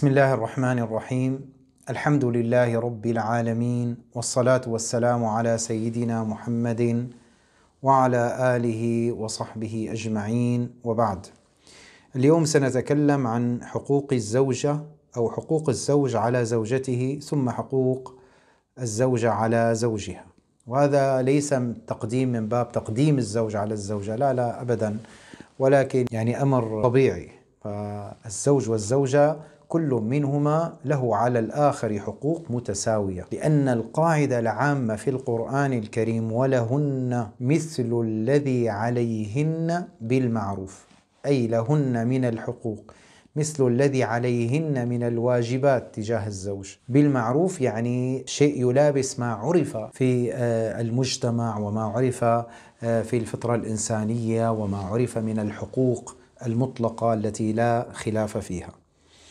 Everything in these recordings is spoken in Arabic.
بسم الله الرحمن الرحيم الحمد لله رب العالمين والصلاه والسلام على سيدنا محمد وعلى اله وصحبه اجمعين وبعد اليوم سنتكلم عن حقوق الزوجه او حقوق الزوج على زوجته ثم حقوق الزوجه على زوجها وهذا ليس تقديم من باب تقديم الزوج على الزوجه لا لا ابدا ولكن يعني امر طبيعي فالزوج والزوجه كل منهما له على الآخر حقوق متساوية لأن القاعدة العامة في القرآن الكريم ولهن مثل الذي عليهن بالمعروف أي لهن من الحقوق مثل الذي عليهن من الواجبات تجاه الزوج بالمعروف يعني شيء يلابس ما عرف في آه، المجتمع وما عرف آه، في الفطرة الإنسانية وما عرف من الحقوق المطلقة التي لا خلاف فيها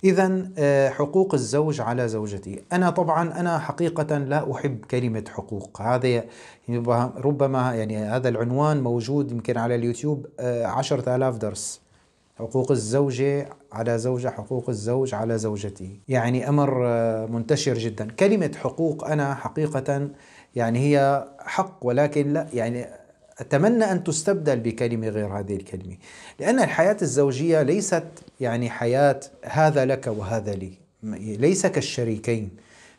إذا آه، حقوق الزوج على زوجته أنا طبعا أنا حقيقة لا أحب كلمة حقوق هذا ربما يعني هذا العنوان موجود يمكن على اليوتيوب آه، عشرة آلاف درس حقوق الزوجة على زوجة حقوق الزوج على زوجته يعني أمر آه، منتشر جدا كلمة حقوق أنا حقيقة يعني هي حق ولكن لا يعني أتمنى أن تستبدل بكلمة غير هذه الكلمة لأن الحياة الزوجية ليست يعني حياة هذا لك وهذا لي ليس كالشريكين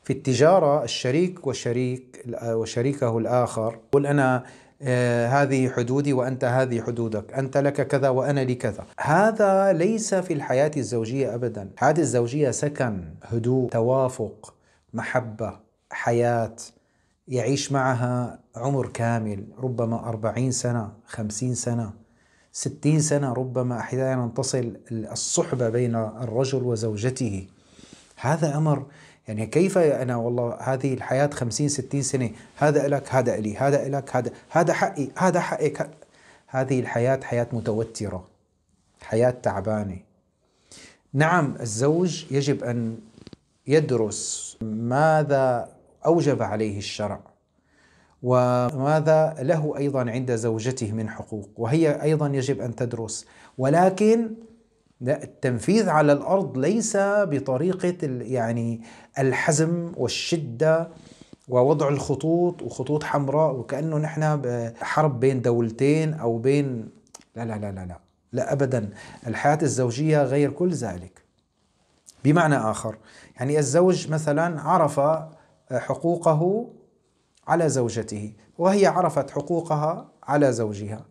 في التجارة الشريك وشريك وشريكه الآخر قل أنا آه، هذه حدودي وأنت هذه حدودك أنت لك كذا وأنا لي كذا هذا ليس في الحياة الزوجية أبدا الحياة الزوجية سكن هدوء توافق محبة حياة يعيش معها عمر كامل ربما أربعين سنة خمسين سنة ستين سنة ربما أحيانا تصل الصحبة بين الرجل وزوجته هذا أمر يعني كيف أنا والله هذه الحياة خمسين ستين سنة هذا لك هذا لي هذا لك هذا هذا حقي هذا حقك هذه الحياة حياة متوترة حياة تعبانة نعم الزوج يجب أن يدرس ماذا أوجب عليه الشرع وماذا له أيضا عند زوجته من حقوق وهي أيضا يجب أن تدرس ولكن التنفيذ على الأرض ليس بطريقة يعني الحزم والشدة ووضع الخطوط وخطوط حمراء وكأنه نحن حرب بين دولتين أو بين لا لا لا لا لا لا أبدا الحياة الزوجية غير كل ذلك بمعنى آخر يعني الزوج مثلا عرف حقوقه على زوجته وهي عرفت حقوقها على زوجها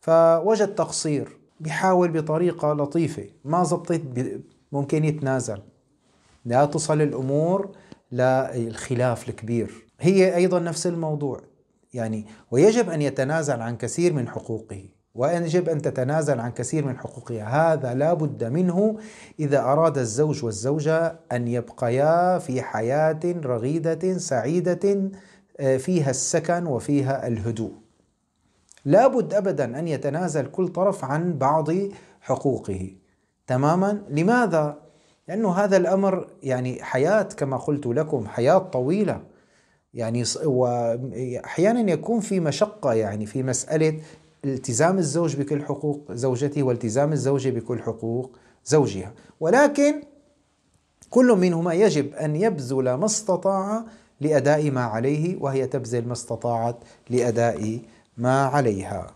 فوجد تقصير بيحاول بطريقة لطيفة ما زبطت ممكن يتنازل لا تصل الأمور للخلاف الكبير هي أيضا نفس الموضوع يعني ويجب أن يتنازل عن كثير من حقوقه وأن يجب أن تتنازل عن كثير من حقوقها هذا لا بد منه إذا أراد الزوج والزوجة أن يبقيا في حياة رغيدة سعيدة آه، فيها السكن وفيها الهدوء لا بد أبدا أن يتنازل كل طرف عن بعض حقوقه تماما لماذا؟ لأنه هذا الأمر يعني حياة كما قلت لكم حياة طويلة يعني واحيانا يكون في مشقه يعني في مساله التزام الزوج بكل حقوق زوجته والتزام الزوجة بكل حقوق زوجها ولكن كل منهما يجب أن يبذل ما استطاع لأداء ما عليه وهي تبذل ما استطاعت لأداء ما عليها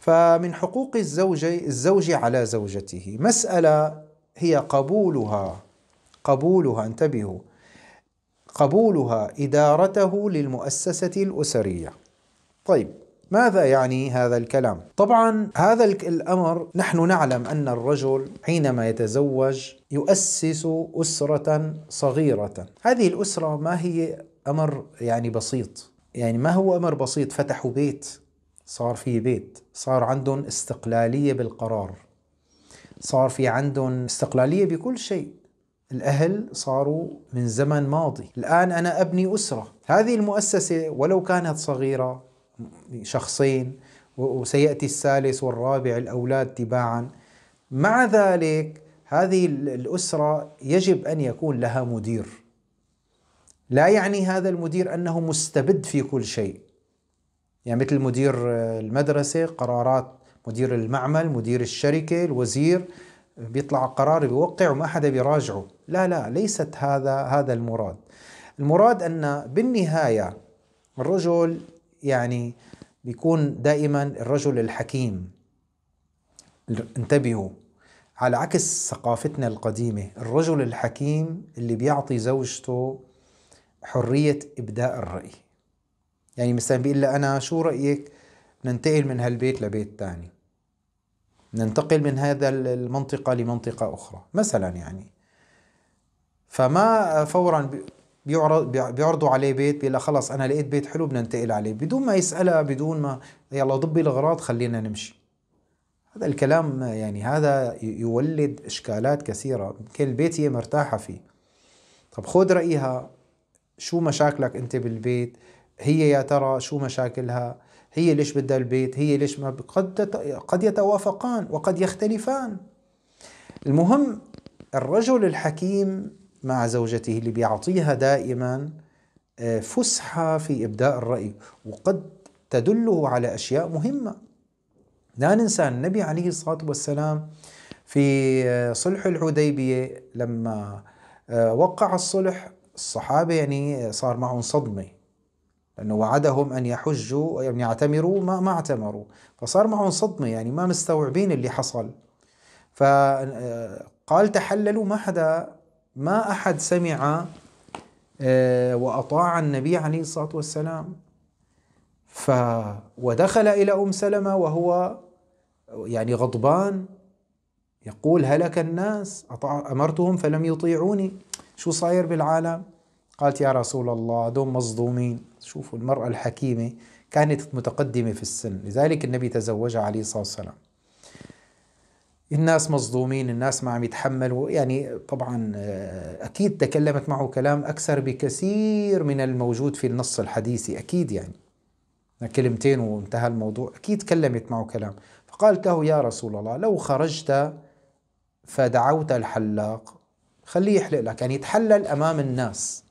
فمن حقوق الزوجة الزوج على زوجته مسألة هي قبولها قبولها انتبهوا قبولها إدارته للمؤسسة الأسرية طيب ماذا يعني هذا الكلام؟ طبعا هذا الامر نحن نعلم ان الرجل حينما يتزوج يؤسس اسره صغيره، هذه الاسره ما هي امر يعني بسيط، يعني ما هو امر بسيط فتحوا بيت صار في بيت، صار عندهم استقلاليه بالقرار. صار في عندهم استقلاليه بكل شيء، الأهل صاروا من زمن ماضي الآن أنا أبني أسرة هذه المؤسسة ولو كانت صغيرة شخصين وسيأتي الثالث والرابع الأولاد تباعا مع ذلك هذه الأسرة يجب أن يكون لها مدير لا يعني هذا المدير أنه مستبد في كل شيء يعني مثل مدير المدرسة قرارات مدير المعمل مدير الشركة الوزير بيطلع قرار بيوقع وما حدا بيراجعه لا لا ليست هذا هذا المراد المراد أن بالنهاية الرجل يعني بيكون دائما الرجل الحكيم انتبهوا على عكس ثقافتنا القديمة الرجل الحكيم اللي بيعطي زوجته حرية إبداء الرأي يعني مثلا بيقول لها أنا شو رأيك ننتقل من هالبيت لبيت تاني ننتقل من هذا المنطقة لمنطقة أخرى مثلا يعني فما فورا بيعرض بيعرضوا عليه بيت بيقول خلص انا لقيت بيت حلو بدنا ننتقل عليه بدون ما يسالها بدون ما يلا ضبي الاغراض خلينا نمشي هذا الكلام يعني هذا يولد اشكالات كثيره يمكن البيت هي مرتاحه فيه طب خذ رايها شو مشاكلك انت بالبيت هي يا ترى شو مشاكلها هي ليش بدها البيت هي ليش ما قد قد يتوافقان وقد يختلفان المهم الرجل الحكيم مع زوجته اللي بيعطيها دائما آه، فسحة في إبداء الرأي وقد تدله على أشياء مهمة لا ننسى النبي عليه الصلاة والسلام في آه، صلح الحديبية لما آه، وقع الصلح الصحابة يعني صار معهم صدمة لأنه وعدهم أن يحجوا أن يعني يعتمروا ما ما اعتمروا فصار معهم صدمة يعني ما مستوعبين اللي حصل فقال تحللوا ما حدا ما أحد سمع آه، وأطاع النبي عليه الصلاة والسلام ف ودخل إلى أم سلمة وهو يعني غضبان يقول هلك الناس أمرتهم فلم يطيعوني شو صاير بالعالم قالت يا رسول الله دوم مصدومين شوفوا المرأة الحكيمة كانت متقدمة في السن لذلك النبي تزوجها عليه الصلاة والسلام الناس مصدومين الناس ما عم يتحملوا يعني طبعا آه، أكيد تكلمت معه كلام أكثر بكثير من الموجود في النص الحديثي أكيد يعني كلمتين وانتهى الموضوع أكيد تكلمت معه كلام فقالت له يا رسول الله لو خرجت فدعوت الحلاق خليه يحلق لك يعني يتحلل أمام الناس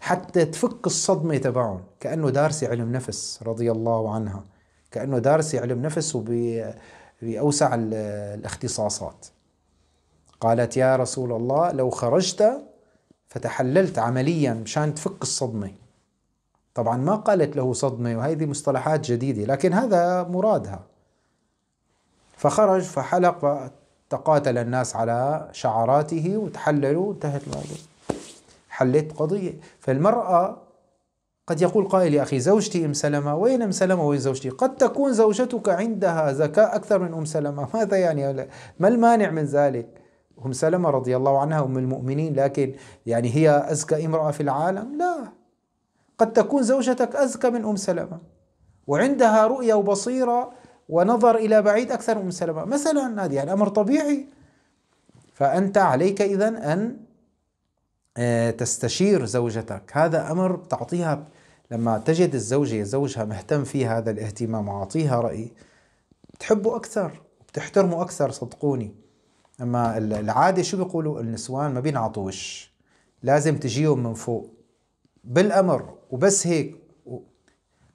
حتى تفك الصدمة تبعهم كأنه دارسة علم نفس رضي الله عنها كأنه دارسة علم نفس وبي بأوسع الاختصاصات قالت يا رسول الله لو خرجت فتحللت عمليا مشان تفك الصدمة طبعا ما قالت له صدمة وهذه مصطلحات جديدة لكن هذا مرادها فخرج فحلق تقاتل الناس على شعراته وتحللوا وانتهت الأمور حلت قضية فالمرأة قد يقول قائل يا أخي زوجتي أم سلمة وين أم سلمة وين زوجتي قد تكون زوجتك عندها ذكاء أكثر من أم سلمة ماذا يعني ما المانع من ذلك أم سلمة رضي الله عنها أم المؤمنين لكن يعني هي أزكى امرأة في العالم لا قد تكون زوجتك أزكى من أم سلمة وعندها رؤية وبصيرة ونظر إلى بعيد أكثر من أم سلمة مثلا هذا يعني أمر طبيعي فأنت عليك إذا أن آه، تستشير زوجتك هذا أمر تعطيها لما تجد الزوجة زوجها مهتم في هذا الاهتمام وعطيها رأي بتحبه أكثر وبتحترمه أكثر صدقوني أما العادة شو بيقولوا النسوان ما بينعطوا وش لازم تجيهم من فوق بالأمر وبس هيك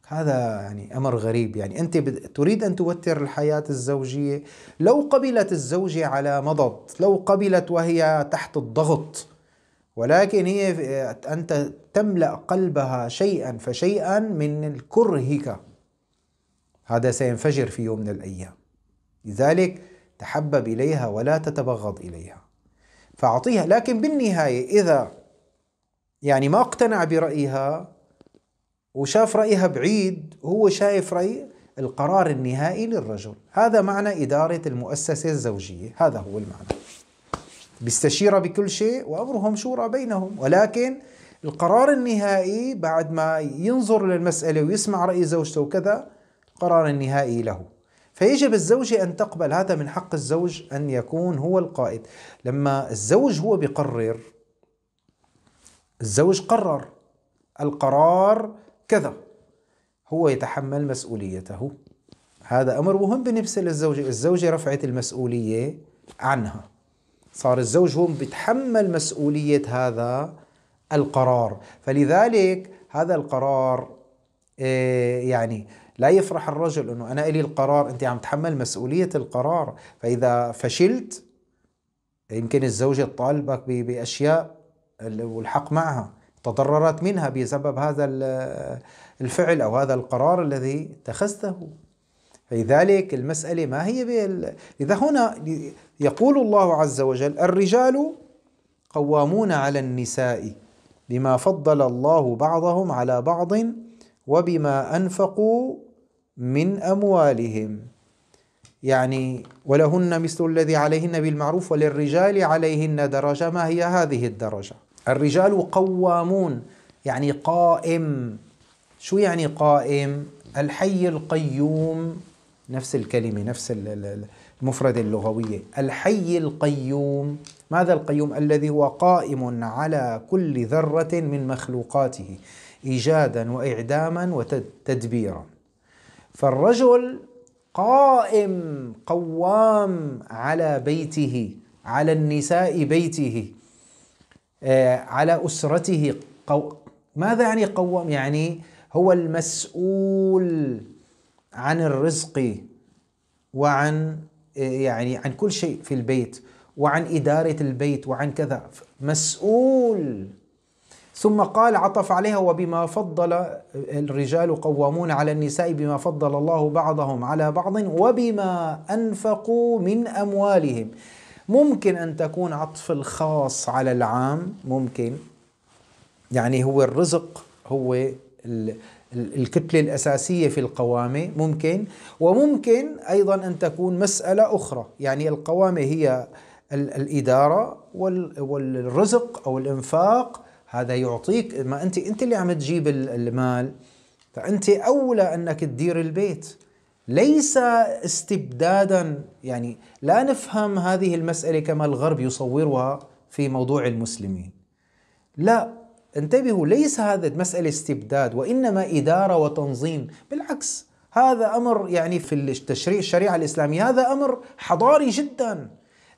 هذا يعني أمر غريب يعني أنت تريد أن توتر الحياة الزوجية لو قبلت الزوجة على مضض لو قبلت وهي تحت الضغط ولكن هي أنت تملأ قلبها شيئا فشيئا من كرهك هذا سينفجر في يوم من الأيام لذلك تحبب إليها ولا تتبغض إليها فأعطيها لكن بالنهاية إذا يعني ما اقتنع برأيها وشاف رأيها بعيد هو شايف رأي القرار النهائي للرجل هذا معنى إدارة المؤسسة الزوجية هذا هو المعنى بيستشيرها بكل شيء وأمرهم شورى بينهم ولكن القرار النهائي بعد ما ينظر للمسألة ويسمع رأي زوجته وكذا القرار النهائي له فيجب الزوجة أن تقبل هذا من حق الزوج أن يكون هو القائد لما الزوج هو بيقرر الزوج قرر القرار كذا هو يتحمل مسؤوليته هذا أمر مهم بالنسبة للزوجة الزوجة رفعت المسؤولية عنها صار الزوج هو بيتحمل مسؤولية هذا القرار فلذلك هذا القرار آه، يعني لا يفرح الرجل انه انا الي القرار انت عم تحمل مسؤوليه القرار فاذا فشلت يمكن الزوجه تطالبك باشياء والحق معها تضررت منها بسبب هذا الفعل او هذا القرار الذي اتخذته فلذلك المسألة ما هي بال... إذا هنا يقول الله عز وجل الرجال قوامون على النساء بما فضل الله بعضهم على بعض وبما أنفقوا من أموالهم يعني ولهن مثل الذي عليهن بالمعروف وللرجال عليهن درجة ما هي هذه الدرجة الرجال قوامون يعني قائم شو يعني قائم الحي القيوم نفس الكلمة نفس المفردة اللغوية الحي القيوم ماذا القيوم الذي هو قائم على كل ذرة من مخلوقاته إيجادا وإعداما وتدبيرا فالرجل قائم قوام على بيته على النساء بيته آه، على أسرته ماذا يعني قوام يعني هو المسؤول عن الرزق وعن يعني عن كل شيء في البيت وعن إدارة البيت وعن كذا مسؤول ثم قال عطف عليها وبما فضل الرجال قوامون على النساء بما فضل الله بعضهم على بعض وبما أنفقوا من أموالهم ممكن أن تكون عطف الخاص على العام ممكن يعني هو الرزق هو الكتلة الأساسية في القوامة ممكن وممكن أيضا أن تكون مسألة أخرى يعني القوامة هي الإدارة والرزق أو الإنفاق هذا يعطيك ما أنت أنت اللي عم تجيب المال فأنت أولى أنك تدير البيت ليس استبدادا يعني لا نفهم هذه المسألة كما الغرب يصورها في موضوع المسلمين لا انتبهوا ليس هذا المسألة استبداد وإنما إدارة وتنظيم بالعكس هذا أمر يعني في التشريع الشريعة الإسلامية هذا أمر حضاري جدا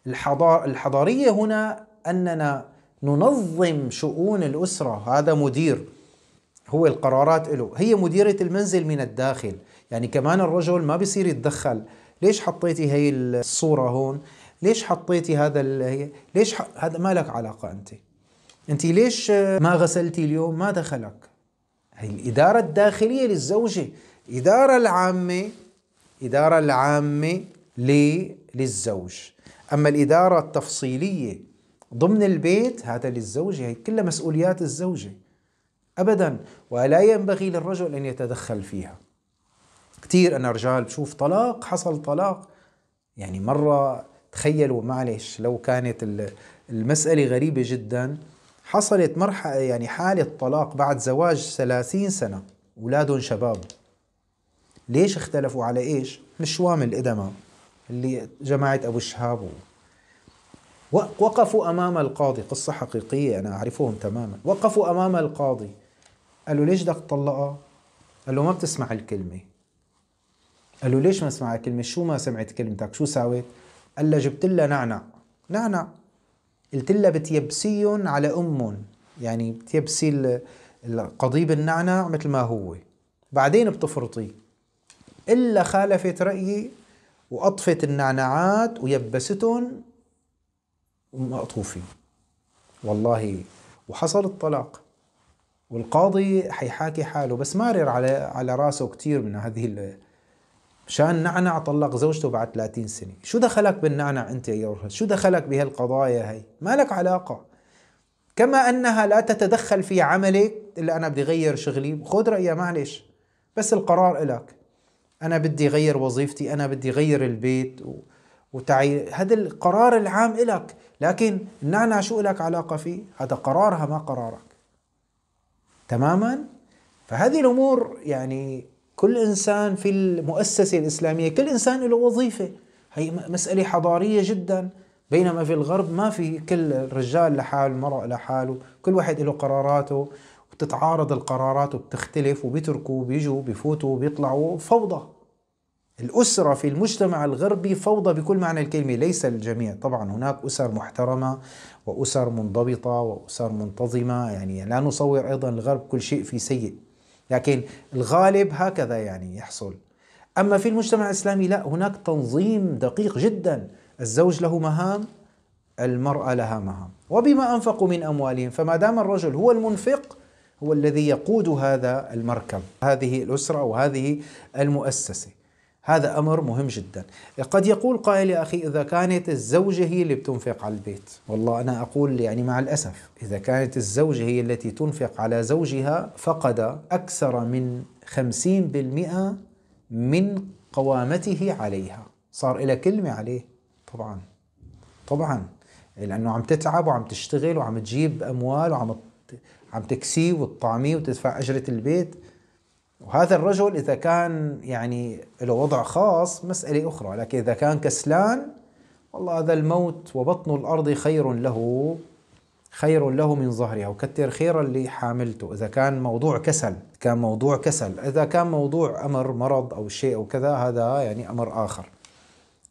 الحضار الحضارية هنا أننا ننظم شؤون الأسرة هذا مدير هو القرارات له هي مديرة المنزل من الداخل يعني كمان الرجل ما بيصير يتدخل ليش حطيتي هي الصورة هون ليش حطيتي هذا ليش ح... هذا ما لك علاقة أنت انت ليش آه، ما غسلتي اليوم ما دخلك هي الإدارة الداخلية للزوجة إدارة العامة إدارة العامة للزوج أما الإدارة التفصيلية ضمن البيت هذا للزوجة هي كلها مسؤوليات الزوجة أبدا ولا ينبغي للرجل أن يتدخل فيها كثير أنا رجال بشوف طلاق حصل طلاق يعني مرة تخيلوا معلش لو كانت المسألة غريبة جدا حصلت مرحلة يعني حالة طلاق بعد زواج 30 سنة أولادهم شباب ليش اختلفوا على ايش؟ الشوام الإدمة اللي جماعة أبو الشهاب وقفوا أمام القاضي قصة حقيقية أنا أعرفهم تماما وقفوا أمام القاضي قال له ليش بدك تطلقها؟ قال له ما بتسمع الكلمة قال له ليش ما سمعت كلمة؟ شو ما سمعت كلمتك؟ شو ساويت؟ قال جبت لها نعنع نعنع قلت لها بتيبسيهم على أمهم يعني بتيبسي القضيب النعناع مثل ما هو بعدين بتفرطيه إلا خالفت رأيي وأطفت النعناعات ويبستهم ومقطوفين والله وحصل الطلاق والقاضي حيحاكي حاله بس مارر على على راسه كثير من هذه مشان نعنع طلق زوجته بعد 30 سنة شو دخلك بالنعنع أنت يا رجل شو دخلك بهالقضايا هي ما لك علاقة كما أنها لا تتدخل في عملك إلا أنا بدي غير شغلي خذ رأيها معلش بس القرار إلك أنا بدي غير وظيفتي أنا بدي غير البيت و... وتعي... هذا القرار العام إلك لكن النعنع شو إلك علاقة فيه هذا قرارها ما قرارك تماما فهذه الأمور يعني كل إنسان في المؤسسة الإسلامية كل إنسان له وظيفة هي مسألة حضارية جدا بينما في الغرب ما في كل رجال لحاله المرأة لحاله كل واحد له قراراته وبتتعارض القرارات وبتختلف وبيتركوا بيجوا بيفوتوا بيطلعوا فوضى الأسرة في المجتمع الغربي فوضى بكل معنى الكلمة ليس الجميع طبعا هناك أسر محترمة وأسر منضبطة وأسر منتظمة يعني لا نصور أيضا الغرب كل شيء فيه سيء لكن الغالب هكذا يعني يحصل أما في المجتمع الإسلامي لا هناك تنظيم دقيق جدا الزوج له مهام المرأة لها مهام وبما أنفقوا من أموالهم فما دام الرجل هو المنفق هو الذي يقود هذا المركب هذه الأسرة وهذه المؤسسة هذا أمر مهم جدا قد يقول قائل يا أخي إذا كانت الزوجة هي اللي بتنفق على البيت والله أنا أقول يعني مع الأسف إذا كانت الزوجة هي التي تنفق على زوجها فقد أكثر من 50% من قوامته عليها صار إلى كلمة عليه طبعا طبعا لأنه عم تتعب وعم تشتغل وعم تجيب أموال وعم عم تكسيه وتطعميه وتدفع أجرة البيت وهذا الرجل إذا كان يعني له وضع خاص مسألة أخرى لكن إذا كان كسلان والله هذا الموت وبطن الأرض خير له خير له من ظهرها وكتر خير اللي حاملته إذا كان موضوع كسل كان موضوع كسل إذا كان موضوع أمر مرض أو شيء أو كذا هذا يعني أمر آخر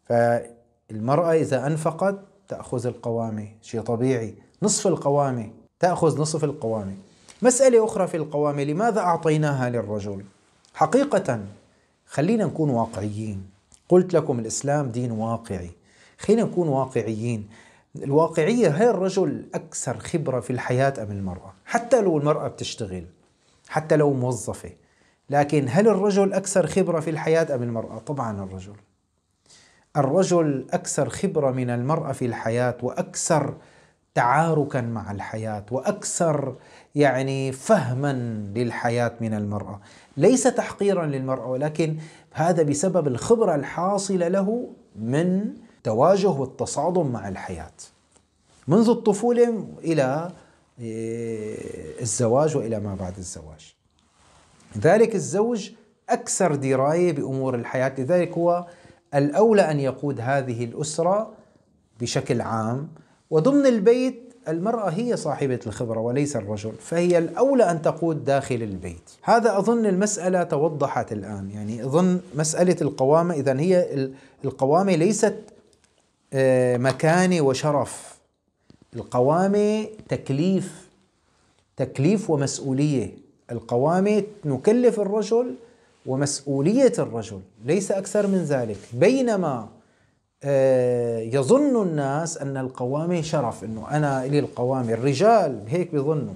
فالمرأة إذا أنفقت تأخذ القوامة شيء طبيعي نصف القوامة تأخذ نصف القوامة مسألة أخرى في القوامة لماذا أعطيناها للرجل؟ حقيقة خلينا نكون واقعيين قلت لكم الإسلام دين واقعي خلينا نكون واقعيين الواقعية هل الرجل أكثر خبرة في الحياة أم المرأة حتى لو المرأة بتشتغل حتى لو موظفة لكن هل الرجل أكثر خبرة في الحياة أم المرأة؟ طبعا الرجل الرجل أكثر خبرة من المرأة في الحياة وأكثر تعاركا مع الحياه واكثر يعني فهما للحياه من المراه، ليس تحقيرا للمراه ولكن هذا بسبب الخبره الحاصله له من تواجه والتصادم مع الحياه. منذ الطفوله الى آه، الزواج والى ما بعد الزواج. ذلك الزوج اكثر درايه بامور الحياه، لذلك هو الاولى ان يقود هذه الاسره بشكل عام وضمن البيت المرأة هي صاحبة الخبرة وليس الرجل فهي الأولى أن تقود داخل البيت هذا أظن المسألة توضحت الآن يعني أظن مسألة القوامة إذا هي القوامة ليست آه، مكانة وشرف القوامة تكليف تكليف ومسؤولية القوامة نكلف الرجل ومسؤولية الرجل ليس أكثر من ذلك بينما آه، يظن الناس أن القوامة شرف أنه أنا لي القوامة الرجال هيك بيظنوا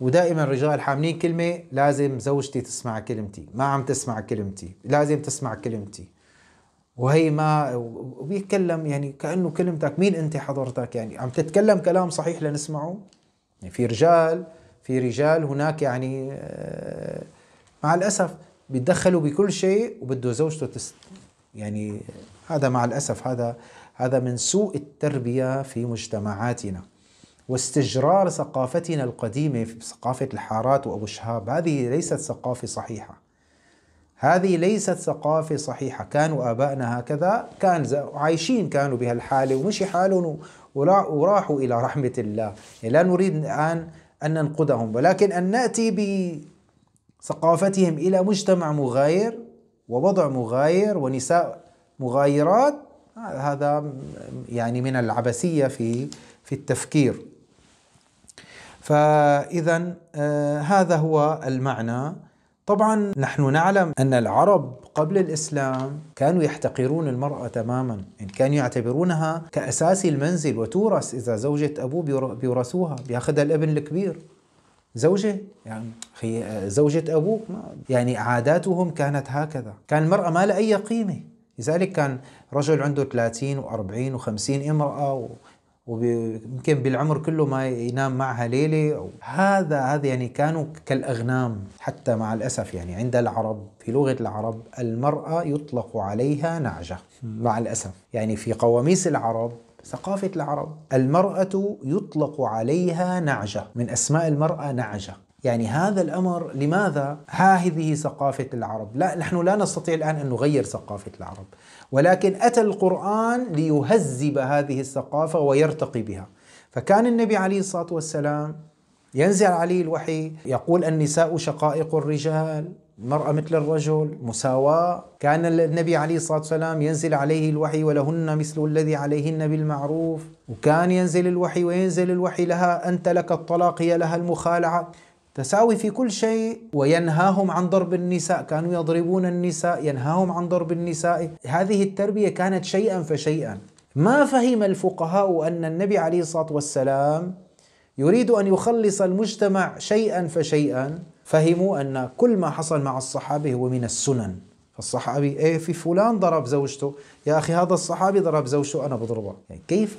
ودائما الرجال حاملين كلمة لازم زوجتي تسمع كلمتي ما عم تسمع كلمتي لازم تسمع كلمتي وهي ما وبيتكلم يعني كأنه كلمتك مين أنت حضرتك يعني عم تتكلم كلام صحيح لنسمعه يعني في رجال في رجال هناك يعني آه، مع الأسف بيتدخلوا بكل شيء وبده زوجته تس يعني هذا مع الأسف هذا هذا من سوء التربية في مجتمعاتنا واستجرار ثقافتنا القديمة في ثقافة الحارات وأبو شهاب هذه ليست ثقافة صحيحة هذه ليست ثقافة صحيحة كانوا آبائنا هكذا كان عايشين كانوا بهالحالة ومشي حالهم وراحوا إلى رحمة الله لا نريد الآن أن ننقدهم ولكن أن نأتي بثقافتهم إلى مجتمع مغاير ووضع مغاير ونساء مغايرات هذا يعني من العبثية في في التفكير فإذا آه، هذا هو المعنى طبعا نحن نعلم أن العرب قبل الإسلام كانوا يحتقرون المرأة تماما كانوا يعتبرونها كأساس المنزل وتورث إذا زوجة أبوه بيورثوها بياخذها الابن الكبير زوجة يعني آه، زوجة أبوك يعني عاداتهم كانت هكذا كان المرأة ما لها أي قيمة لذلك كان رجل عنده 30 و40 و50 امرأة ويمكن بالعمر كله ما ينام معها ليلة هذا هذا يعني كانوا كالأغنام حتى مع الأسف يعني عند العرب في لغة العرب المرأة يطلق عليها نعجة مع الأسف يعني في قواميس العرب ثقافة العرب المرأة يطلق عليها نعجة من أسماء المرأة نعجة يعني هذا الأمر لماذا ها هذه ثقافة العرب لا نحن لا نستطيع الآن أن نغير ثقافة العرب ولكن أتى القرآن ليهذب هذه الثقافة ويرتقي بها فكان النبي عليه الصلاة والسلام ينزل عليه الوحي يقول النساء شقائق الرجال المرأة مثل الرجل مساواة كان النبي عليه الصلاة والسلام ينزل عليه الوحي ولهن مثل الذي عليهن بالمعروف وكان ينزل الوحي وينزل الوحي لها أنت لك الطلاق هي لها المخالعة تساوي في كل شيء وينهاهم عن ضرب النساء كانوا يضربون النساء ينهاهم عن ضرب النساء هذه التربية كانت شيئا فشيئا ما فهم الفقهاء أن النبي عليه الصلاة والسلام يريد أن يخلص المجتمع شيئا فشيئا فهموا أن كل ما حصل مع الصحابة هو من السنن فالصحابي إيه في فلان ضرب زوجته يا أخي هذا الصحابي ضرب زوجته أنا بضربه يعني كيف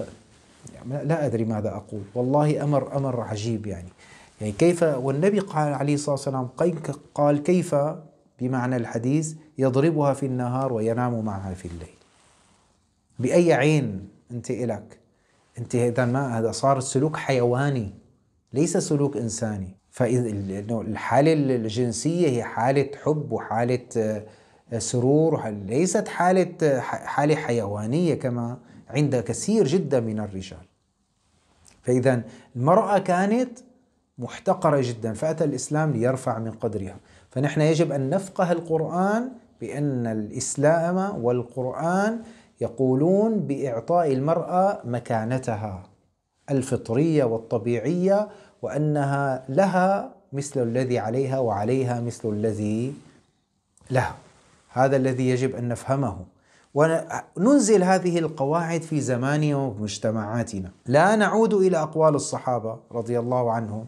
يعني لا أدري ماذا أقول والله أمر أمر عجيب يعني يعني كيف والنبي قال عليه الصلاة والسلام قال كيف بمعنى الحديث يضربها في النهار وينام معها في الليل بأي عين أنت إلك أنت إذا ما هذا صار سلوك حيواني ليس سلوك إنساني فاذا الحاله الجنسية هي حالة حب وحالة آه، سرور ليست حالة آه، حالة حيوانية كما عند كثير جدا من الرجال فإذا المرأة كانت محتقرة جدا فأتى الإسلام ليرفع من قدرها فنحن يجب أن نفقه القرآن بأن الإسلام والقرآن يقولون بإعطاء المرأة مكانتها الفطرية والطبيعية وأنها لها مثل الذي عليها وعليها مثل الذي لها هذا الذي يجب أن نفهمه وننزل هذه القواعد في زماننا ومجتمعاتنا لا نعود إلى أقوال الصحابة رضي الله عنهم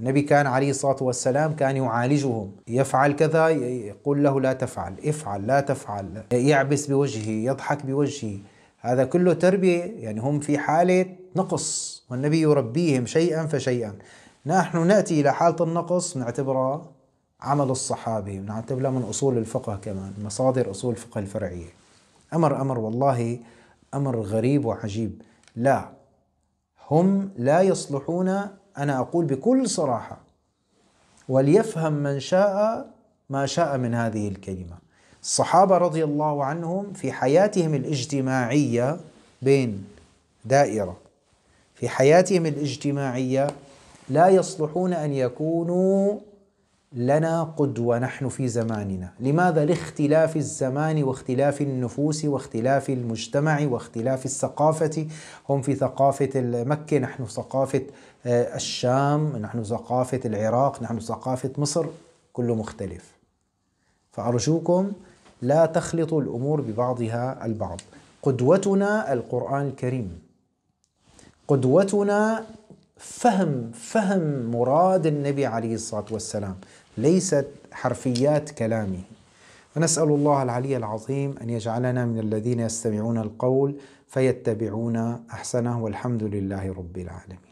النبي كان عليه الصلاة والسلام كان يعالجهم يفعل كذا يقول له لا تفعل افعل لا تفعل يعبس بوجهه يضحك بوجهه هذا كله تربية يعني هم في حالة نقص والنبي يربيهم شيئا فشيئا نحن نأتي إلى حالة النقص نعتبرها عمل الصحابة نعتبرها من أصول الفقه كمان مصادر أصول الفقه الفرعية أمر أمر والله أمر غريب وعجيب لا هم لا يصلحون أنا أقول بكل صراحة وليفهم من شاء ما شاء من هذه الكلمة الصحابة رضي الله عنهم في حياتهم الاجتماعية بين دائرة في حياتهم الاجتماعية لا يصلحون أن يكونوا لنا قدوة نحن في زماننا لماذا لاختلاف الزمان واختلاف النفوس واختلاف المجتمع واختلاف الثقافة هم في ثقافة مكة نحن ثقافة آه، الشام نحن ثقافة العراق نحن ثقافة مصر كله مختلف فأرجوكم لا تخلطوا الأمور ببعضها البعض قدوتنا القرآن الكريم قدوتنا فهم فهم مراد النبي عليه الصلاه والسلام ليست حرفيات كلامه ونسأل الله العلي العظيم أن يجعلنا من الذين يستمعون القول فيتبعون أحسنه والحمد لله رب العالمين